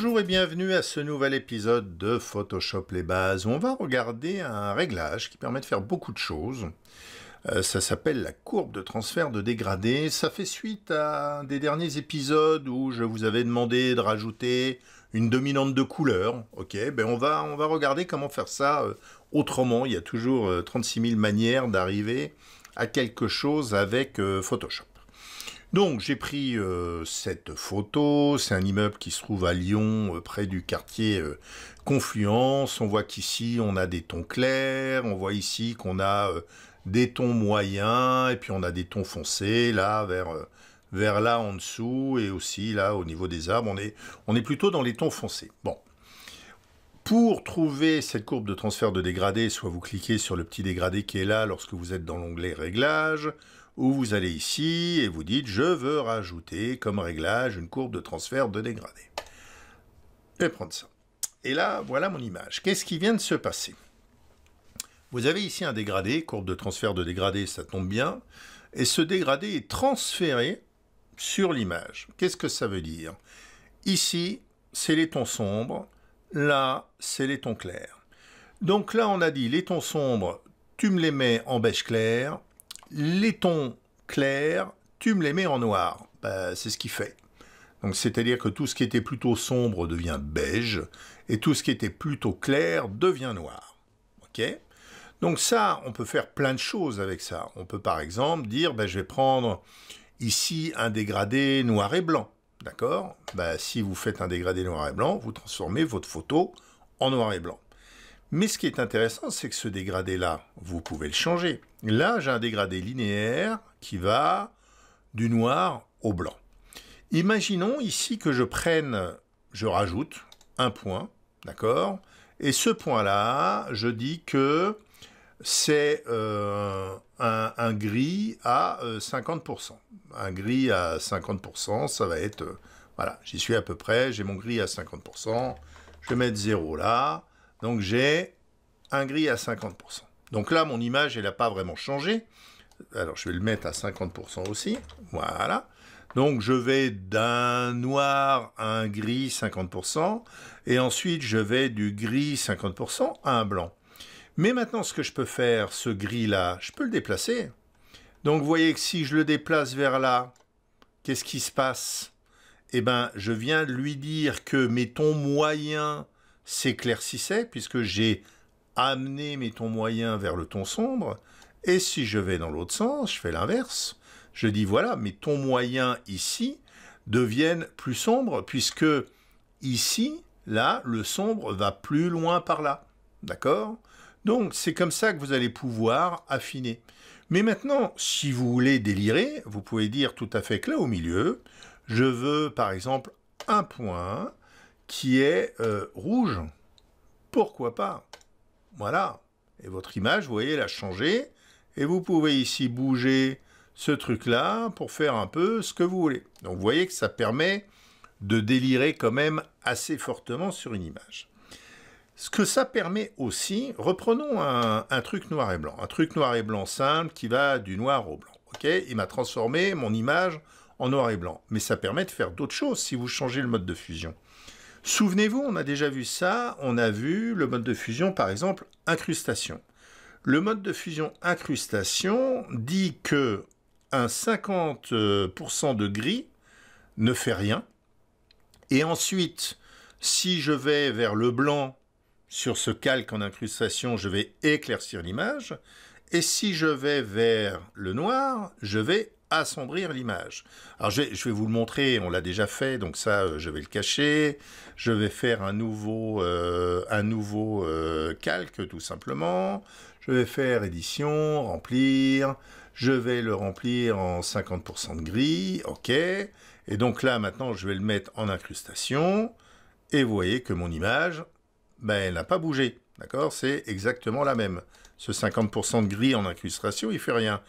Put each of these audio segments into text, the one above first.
Bonjour et bienvenue à ce nouvel épisode de Photoshop les bases. On va regarder un réglage qui permet de faire beaucoup de choses. Euh, ça s'appelle la courbe de transfert de dégradé. Ça fait suite à des derniers épisodes où je vous avais demandé de rajouter une dominante de couleur. Ok, ben on va, on va regarder comment faire ça euh, autrement. Il y a toujours 36 euh, 000 manières d'arriver à quelque chose avec Photoshop. Donc j'ai pris euh, cette photo, c'est un immeuble qui se trouve à Lyon, euh, près du quartier euh, Confluence. On voit qu'ici on a des tons clairs, on voit ici qu'on a des tons moyens, et puis on a des tons foncés, là, vers, vers là en dessous, et aussi là au niveau des arbres, on est, on est plutôt dans les tons foncés. Bon, pour trouver cette courbe de transfert de dégradé, soit vous cliquez sur le petit dégradé qui est là lorsque vous êtes dans l'onglet Réglages, ou vous allez ici et vous dites « Je veux rajouter comme réglage une courbe de transfert de dégradé ». Et prendre ça. Et là, voilà mon image. Qu'est-ce qui vient de se passer Vous avez ici un dégradé, courbe de transfert de dégradé, ça tombe bien, et ce dégradé est transféré sur l'image. Qu'est-ce que ça veut dire Ici, c'est les tons sombres, Là, c'est les tons clairs. Donc là, on a dit les tons sombres, tu me les mets en beige clair. Les tons clairs, tu me les mets en noir. Bah, c'est ce qu'il fait. Donc c'est-à-dire que tout ce qui était plutôt sombre devient beige et tout ce qui était plutôt clair devient noir. OK Donc ça, on peut faire plein de choses avec ça. On peut par exemple dire bah, je vais prendre ici un dégradé noir et blanc. D'accord bah, Si vous faites un dégradé noir et blanc, vous transformez votre photo en noir et blanc. Mais ce qui est intéressant, c'est que ce dégradé-là, vous pouvez le changer. Là, j'ai un dégradé linéaire qui va du noir au blanc. Imaginons ici que je prenne, je rajoute un point, d'accord Et ce point-là, je dis que c'est euh, un, gris à 50%. Euh, un gris à 50%, ça va être... Euh, voilà, j'y suis à peu près, j'ai mon gris à 50%, je vais mettre 0 là, donc j'ai un gris à 50%. Donc là, mon image, elle n'a pas vraiment changé. Alors, je vais le mettre à 50% aussi, voilà. Donc, je vais d'un noir à un gris 50%, et ensuite, je vais du gris 50% à un blanc. Mais maintenant, ce que je peux faire, ce gris-là, je peux le déplacer. Donc, vous voyez que si je le déplace vers là, qu'est-ce qui se passe Eh bien, je viens de lui dire que mes tons moyens s'éclaircissaient, puisque j'ai amené mes tons moyens vers le ton sombre. Et si je vais dans l'autre sens, je fais l'inverse. Je dis, voilà, mes tons moyens ici deviennent plus sombres, puisque ici, là, le sombre va plus loin par là. D'accord donc c'est comme ça que vous allez pouvoir affiner. Mais maintenant, si vous voulez délirer, vous pouvez dire tout à fait que là au milieu, je veux par exemple un point qui est euh, rouge. Pourquoi pas Voilà. Et votre image, vous voyez, elle a changé. Et vous pouvez ici bouger ce truc-là pour faire un peu ce que vous voulez. Donc vous voyez que ça permet de délirer quand même assez fortement sur une image. Ce que ça permet aussi, reprenons un, truc noir et blanc, un truc noir et blanc simple qui va du noir au blanc. il m'a transformé mon image en noir et blanc, mais ça permet de faire d'autres choses si vous changez le mode de fusion. Souvenez-vous, on a déjà vu ça, on a vu le mode de fusion par exemple incrustation. Le mode de fusion incrustation dit que un 50% de gris ne fait rien, et ensuite, si je vais vers le blanc sur ce calque en incrustation, je vais éclaircir l'image. Et si je vais vers le noir, je vais assombrir l'image. Alors je vais, vous le montrer, on l'a déjà fait, donc ça euh, je vais le cacher. Je vais faire un nouveau, euh, un nouveau euh, calque tout simplement. Je vais faire édition, remplir. Je vais le remplir en 50% de gris, ok. Et donc là maintenant je vais le mettre en incrustation. Et vous voyez que mon image, ben, elle n'a pas bougé. D'accord C'est exactement la même. Ce 50% de gris en incrustation, il fait rien.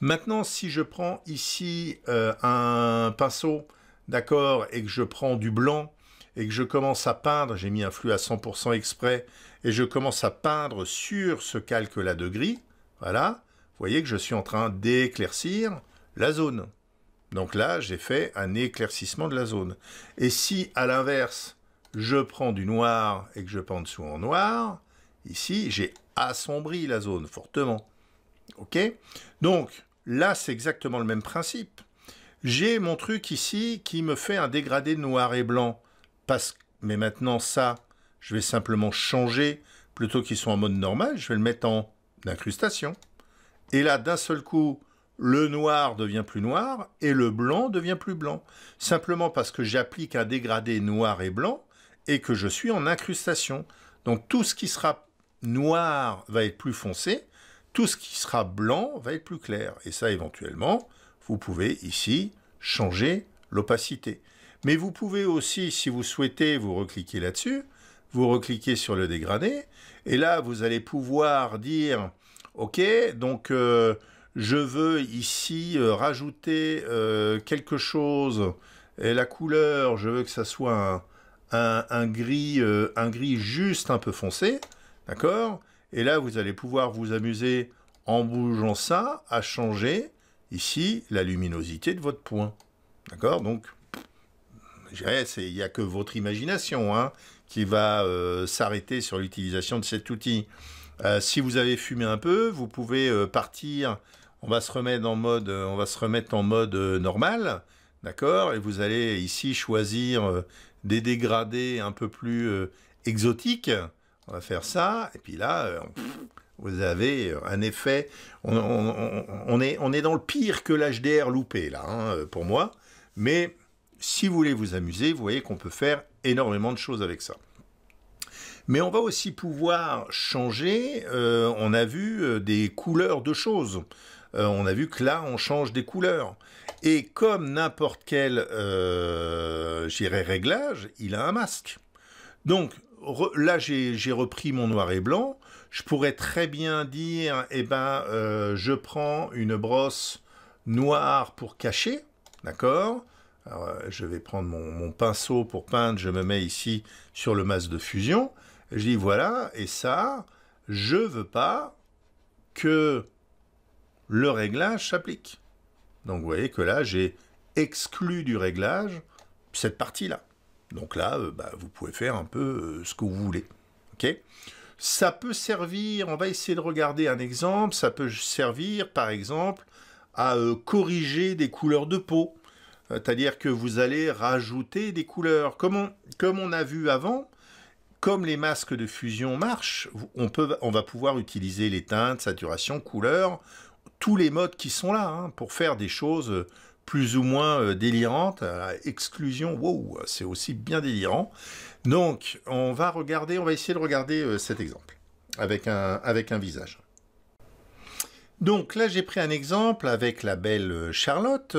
Maintenant, si je prends ici euh, un pinceau, d'accord, et que je prends du blanc, et que je commence à peindre, j'ai mis un flux à 100% exprès, et je commence à peindre sur ce calque-là de gris, voilà, vous voyez que je suis en train d'éclaircir la zone. Donc là, j'ai fait un éclaircissement de la zone. Et si, à l'inverse, je prends du noir et que je peins dessous en noir, ici, j'ai assombri la zone fortement. OK Donc, là, c'est exactement le même principe. J'ai mon truc ici qui me fait un dégradé noir et blanc. Mais maintenant, ça, je vais simplement changer. Plutôt qu'ils soit en mode normal, je vais le mettre en incrustation. Et là, d'un seul coup, le noir devient plus noir et le blanc devient plus blanc. Simplement parce que j'applique un dégradé noir et blanc et que je suis en incrustation. Donc tout ce qui sera noir va être plus foncé, tout ce qui sera blanc va être plus clair. Et ça, éventuellement, vous pouvez ici changer l'opacité. Mais vous pouvez aussi, si vous souhaitez, vous recliquer là-dessus, vous recliquer sur le dégradé, et là, vous allez pouvoir dire, OK, donc euh, je veux ici euh, rajouter euh, quelque chose, et la couleur, je veux que ça soit un, gris, euh, un gris juste un peu foncé, d'accord Et là, vous allez pouvoir vous amuser en bougeant ça à changer ici la luminosité de votre point, d'accord Donc, il n'y a que votre imagination hein, qui va euh, s'arrêter sur l'utilisation de cet outil. Euh, si vous avez fumé un peu, vous pouvez partir. On va se remettre en mode, on va se remettre en mode normal, d'accord Et vous allez ici choisir des dégradés un peu plus euh, exotiques. On va faire ça, et puis là, euh, vous avez euh, un effet. On, est, dans le pire que l'HDR loupé, là, hein, pour moi. Mais si vous voulez vous amuser, vous voyez qu'on peut faire énormément de choses avec ça. Mais on va aussi pouvoir changer, on a vu des couleurs de choses. on a vu que là, on change des couleurs. Et comme n'importe quel euh, réglage, il a un masque. Donc là, j'ai repris mon noir et blanc. Je pourrais très bien dire, eh ben, euh, je prends une brosse noire pour cacher, d'accord euh, je vais prendre mon, mon, pinceau pour peindre, je me mets ici sur le masque de fusion. Je dis voilà, et ça, je veux pas que le réglage s'applique. Donc vous voyez que là, j'ai exclu du réglage cette partie-là. Donc là, euh, bah, vous pouvez faire un peu euh, ce que vous voulez. ça peut servir, on va essayer de regarder un exemple, ça peut servir par exemple à euh, corriger des couleurs de peau. C'est-à-dire que vous allez rajouter des couleurs. Comme on, a vu avant, comme les masques de fusion marchent, on, peut, on va pouvoir utiliser les teintes, saturation, couleurs tous les modes qui sont là hein, pour faire des choses euh, plus ou moins euh, délirantes, à exclusion, wow, c'est aussi bien délirant. Donc, on va regarder, on va essayer de regarder euh, cet exemple avec un, avec un visage. Donc là, j'ai pris un exemple avec la belle Charlotte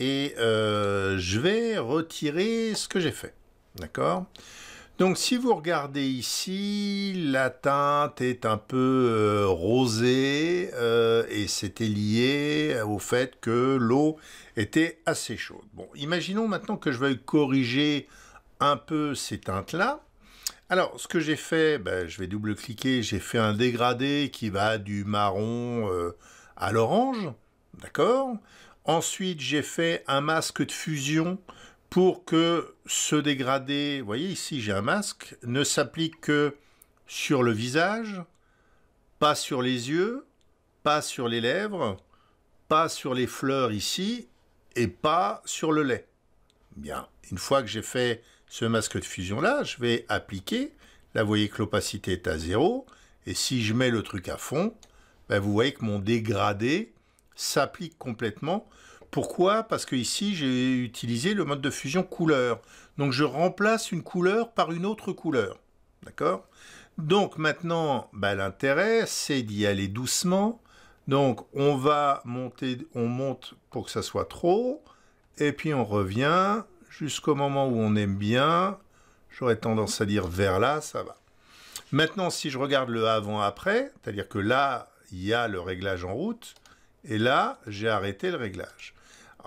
et je vais retirer ce que j'ai fait. D'accord donc si vous regardez ici, la teinte est un peu euh, rosée euh, et c'était lié au fait que l'eau était assez chaude. Bon, imaginons maintenant que je veuille corriger un peu ces teintes-là. Alors, ce que j'ai fait, ben, je vais double-cliquer, j'ai fait un dégradé qui va du marron euh, à l'orange, d'accord Ensuite, j'ai fait un masque de fusion pour que ce dégradé, vous voyez ici j'ai un masque, ne s'applique que sur le visage, pas sur les yeux, pas sur les lèvres, pas sur les fleurs ici, et pas sur le lait. Bien, une fois que j'ai fait ce masque de fusion-là, je vais appliquer. Là, vous voyez que l'opacité est à zéro. Et si je mets le truc à fond, ben, vous voyez que mon dégradé s'applique complètement pourquoi Parce que ici, j'ai utilisé le mode de fusion couleur. Donc, je remplace une couleur par une autre couleur. D'accord Donc, maintenant, bah, l'intérêt, c'est d'y aller doucement. Donc, on va monter, on monte pour que ça soit trop. Et puis, on revient jusqu'au moment où on aime bien. J'aurais tendance à dire vers là, ça va. Maintenant, si je regarde le avant-après, c'est-à-dire que là, il y a le réglage en route, et là, j'ai arrêté le réglage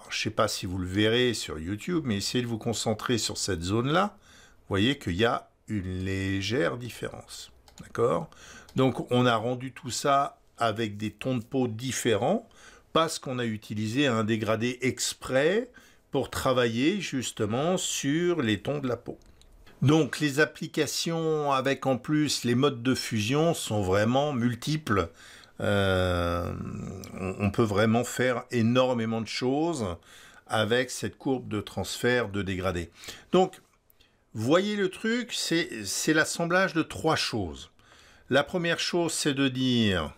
je ne sais pas si vous le verrez sur YouTube, mais essayez de vous concentrer sur cette zone-là. Vous voyez qu'il y a une légère différence. D'accord Donc, on a rendu tout ça avec des tons de peau différents parce qu'on a utilisé un dégradé exprès pour travailler justement sur les tons de la peau. Donc les applications avec en plus les modes de fusion sont vraiment multiples. Euh, on, peut vraiment faire énormément de choses avec cette courbe de transfert de dégradé. Donc, voyez le truc, c'est l'assemblage de trois choses. La première chose, c'est de dire,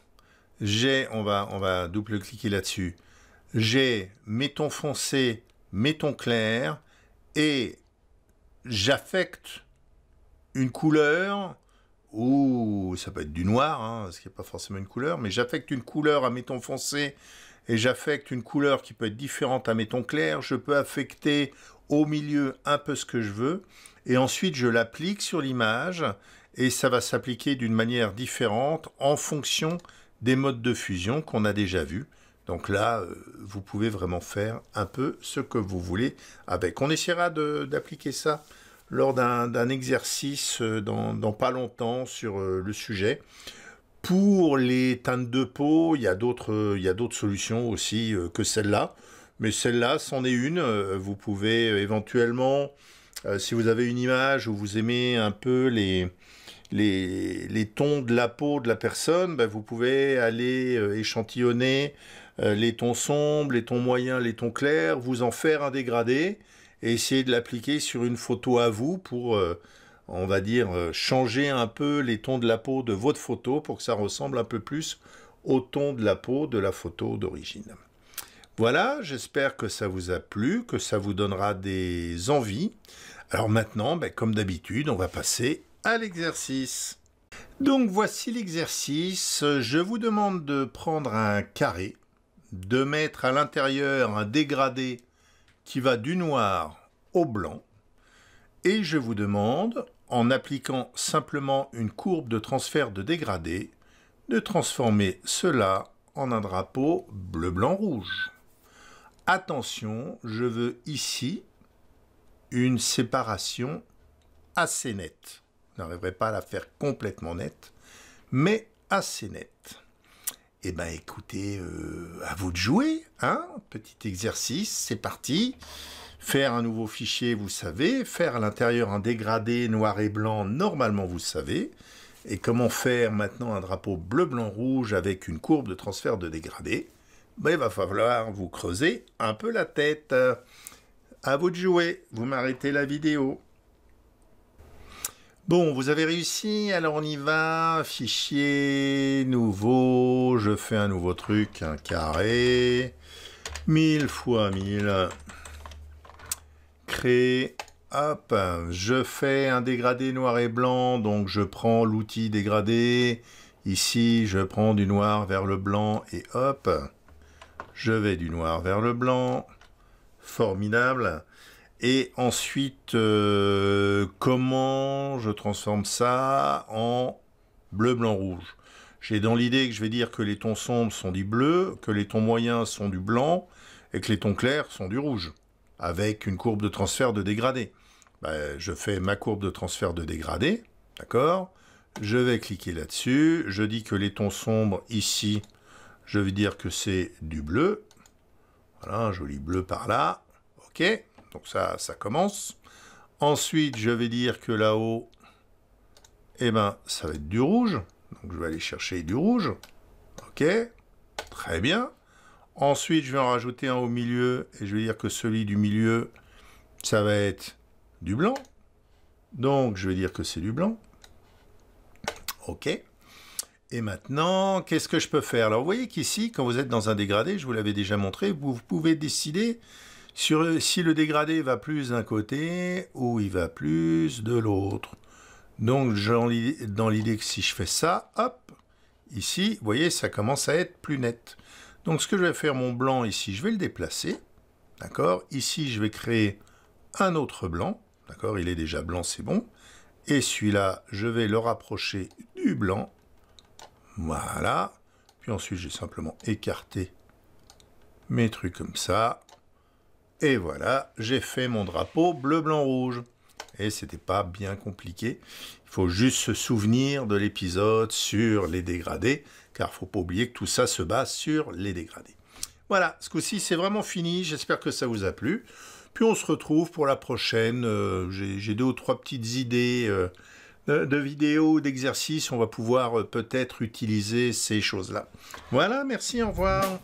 j'ai, on va, on va double-cliquer là-dessus, j'ai mettons foncé, mettons clair, et j'affecte une couleur ou ça peut être du noir, parce hein, ce qui n'est pas forcément une couleur, mais j'affecte une couleur à mes tons foncés, et j'affecte une couleur qui peut être différente à mes tons clairs, je peux affecter au milieu un peu ce que je veux, et ensuite je l'applique sur l'image, et ça va s'appliquer d'une manière différente en fonction des modes de fusion qu'on a déjà vus. Donc là, euh, vous pouvez vraiment faire un peu ce que vous voulez avec. On essaiera d'appliquer ça lors d'un exercice euh, dans, pas longtemps sur euh, le sujet. Pour les teintes de peau, il y a d'autres solutions aussi euh, que celle-là. Mais celle-là, c'en est une. Vous pouvez éventuellement, si vous avez une image où vous aimez un peu les, tons de la peau de la personne, ben, vous pouvez aller échantillonner les tons sombres, les tons moyens, les tons clairs, vous en faire un dégradé et essayer de l'appliquer sur une photo à vous pour, euh, on va dire, euh, changer un peu les tons de la peau de votre photo pour que ça ressemble un peu plus au ton de la peau de la photo d'origine. Voilà, j'espère que ça vous a plu, que ça vous donnera des envies. Alors maintenant, ben, comme d'habitude, on va passer à l'exercice. Donc voici l'exercice. Je vous demande de prendre un carré, de mettre à l'intérieur un dégradé qui va du noir au blanc, et je vous demande, en appliquant simplement une courbe de transfert de dégradé, de transformer cela en un drapeau bleu-blanc-rouge. Attention, je veux ici une séparation assez nette. Je n'arriverai pas à la faire complètement nette, mais assez nette. Eh bien écoutez, euh, à vous de jouer, hein Petit exercice, c'est parti. Faire un nouveau fichier, vous savez. Faire à l'intérieur un dégradé noir et blanc, normalement vous savez. Et comment faire maintenant un drapeau bleu, blanc, rouge avec une courbe de transfert de dégradé ben, Il va falloir vous creuser un peu la tête. À vous de jouer, vous m'arrêtez la vidéo. Bon, vous avez réussi, alors on y va. Fichier, nouveau, je fais un nouveau truc, un carré. 1000 fois 1000. Créer, hop, je fais un dégradé noir et blanc, donc je prends l'outil dégradé. Ici, je prends du noir vers le blanc et hop, je vais du noir vers le blanc. Formidable. Et ensuite, euh, comment je transforme ça en bleu, blanc, rouge J'ai dans l'idée que je vais dire que les tons sombres sont du bleu, que les tons moyens sont du blanc, et que les tons clairs sont du rouge, avec une courbe de transfert de dégradé. Bah, je fais ma courbe de transfert de dégradé, d'accord Je vais cliquer là-dessus, je dis que les tons sombres ici, je vais dire que c'est du bleu. Voilà, un joli bleu par là, ok donc ça, ça commence. Ensuite, je vais dire que là-haut, eh ben, ça va être du rouge. Donc je vais aller chercher du rouge. OK, très bien. Ensuite, je vais en rajouter un au milieu et je vais dire que celui du milieu, ça va être du blanc. Donc je vais dire que c'est du blanc. OK. Et maintenant, qu'est-ce que je peux faire Alors, vous voyez qu'ici, quand vous êtes dans un dégradé, je vous l'avais déjà montré, vous pouvez décider si le dégradé va plus d'un côté ou il va plus de l'autre. Donc dans l'idée que si je fais ça, hop, ici, vous voyez, ça commence à être plus net. Donc ce que je vais faire, mon blanc ici, je vais le déplacer. D'accord Ici, je vais créer un autre blanc. D'accord Il est déjà blanc, c'est bon. Et celui-là, je vais le rapprocher du blanc. Voilà. Puis ensuite, j'ai simplement écarté mes trucs comme ça. Et voilà, j'ai fait mon drapeau bleu, blanc, rouge. Et c'était pas bien compliqué. Il faut juste se souvenir de l'épisode sur les dégradés, car faut pas oublier que tout ça se base sur les dégradés. Voilà, ce coup-ci c'est vraiment fini, j'espère que ça vous a plu. Puis on se retrouve pour la prochaine, euh, j'ai deux ou trois petites idées euh, de, vidéos, d'exercices, on va pouvoir euh, peut-être utiliser ces choses-là. Voilà, merci, au revoir.